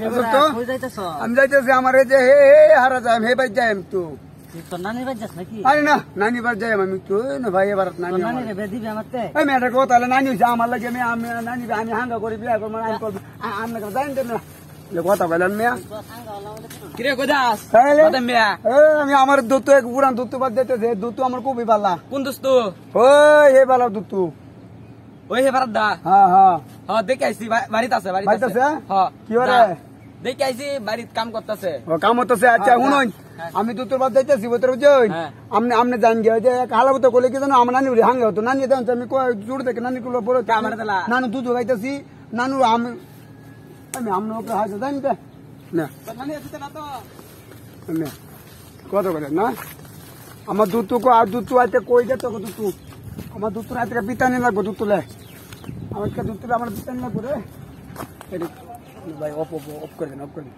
হ্যাঁ, আমি যাইতেছি আমার যে হে হে হারা যাই হে বাই যাই তো না নানি বার যাই আমি ভাই এবার নানি আমার লাগে আমি আমি নানি আমি হাঙ্গা করি বিয়া করবো আমি করবো আমি জানি আমি আমার দুটো পুরান দুটো বাদ দিতেছে দুটো আমার খুবই ভালা কোন দোস্ত ও হে ভালো দুটো ওই হে ভারত দা হ্যাঁ হ্যাঁ হ্যাঁ দেখে আইছি বাড়িতে আছে বাড়িতে আছে হ্যাঁ কি হরে দেখে আইছি বাড়িতে কাম করতেছে ও কাম করতেছে আচ্ছা হ্যাঁ, শুনুন হ্যাঁ, হ্যাঁ। আমি তো তোর বাদ যাইতেছি তোর জয় আমনে আমনে জান গিয়া যে কালা তো কলে কি জানো আমার নানি হাঙ্গে হতো নানি দেন আমি জোর থেকে নানি কুলো বড় আমার দেলা নানু দুধ গাইতেছি নানু আমি আমি আমনে ওকে হাসে জানি তে না নানি আছে না তো কত করে না আমার দুধ তো আর দুধ তো আছে কই যা তো দুধ আমার দুধ রাত্রে বিতানি লাগবো দুধ তুলে আমার দুধ তুলে আমার বিতানি লাগবো রে ভাই অফ অফ অফ করে দেন অফ করে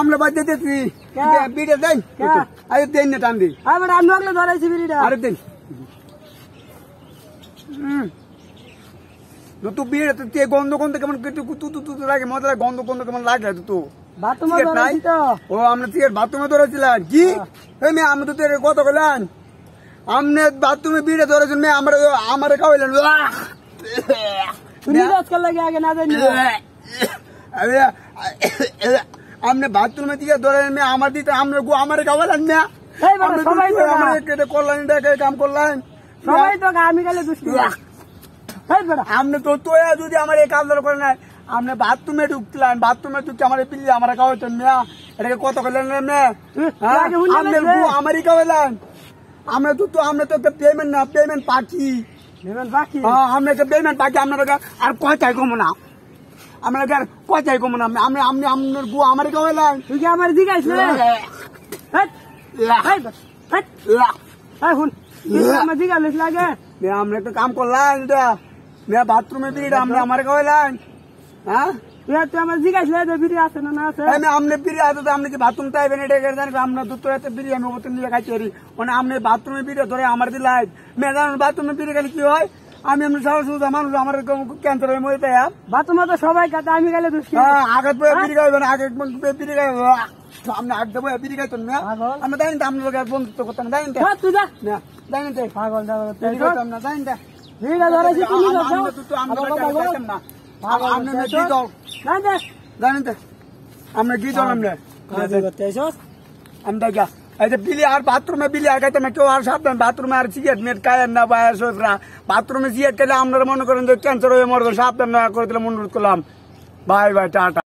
আমরা দিতেছি বিড়ে দেন না টান দিন আরে মানে আমি বিড়িটা হুম দুটো তুই গন্ধ গন্ধ কেমন কুতু তুতু লাগে মজা লাগে গন্ধ গন্ধ কেমন লাগে দুটো ও আমরা তুই বাথরুমে ধরেছিলাম কি হ্যাঁ। মেয়ে আমি তো তুই কত করলেন আমনে বাথরুমে বিড়ে ধরেছেন মেয়ে আমরা আমার খাওয়াইলেন আমনে বাথরুমে ধরেন মেয়ে আমার দিতে আমরা গু আমার খাওয়ালেন মেয়ে কাম করলাম সবাই তো আমি গেলে দুষ্টি আপনি তো তোয়া যদি আমার এই কাজ করে না আপনি বাথরুমে ঢুকলেন বাথরুমে ঢুকতে আমার পিল্লি আমার খাওয়াচ্ছেন মেয়া এটাকে কত করলেন আমারই খাওয়ালেন আমরা তো তো আমরা তো পেমেন্ট না পেমেন্ট পাখি পেমেন্ট পাখি আপনারা আর কথাই কমো আমরা আর কথাই কমো আমি আপনি আপনার বউ আমারই খাওয়ালেন তুই কি আমার জিজ্ঞাসা শুন আমার জিজ্ঞাসা লাগে আমরা একটা কাম করলাম मैं बाथरूम में पीरियड हमने हमारे को लाइन हां ये तो हम जिगास ले दे पीरियड आसे ना ना आसे मैं हमने पीरियड आते तो हमने की बाथरूम टाइप ने डेगर जाने हमने दूध तो रहते पीरियड हम वो तो नहीं खाई चोरी और हमने बाथरूम में पीरियड धरे हमारे लाइट मैं जान बाथरूम में पीरियड की होय আমি এমনি সরস মানুষ আমার ক্যান্সার হয়ে মরে তাই বাথরুম তো সবাই কাছে আমি গেলে আগে পিড়ি গাইবে না আগে পিড়ি গাইবে সামনে আগ দেবো পিড়ি গাইতো না আমি দাইনি তো আপনার বন্ধুত্ব করতাম দাইনি তুই যা দাইনি পাগল দাইনি ভিড়া ধরেছি আচ্ছা, তুমি জানেন তো আমরা কি দল আমরা আমরা গা আচ্ছা বিলি আর বাথরুমে বিলি আর খাইতে কেউ আর সাবধান বাথরুমে আর সিগারেট মেট খায়েন না বা শরীফরা বাথরুমে সিগারেট খেলে আপনারা মনে করেন যে ক্যান্সার হয়ে মরবেন সাবধান না করে দিলাম অনুরোধ করলাম বাই বাই টাটা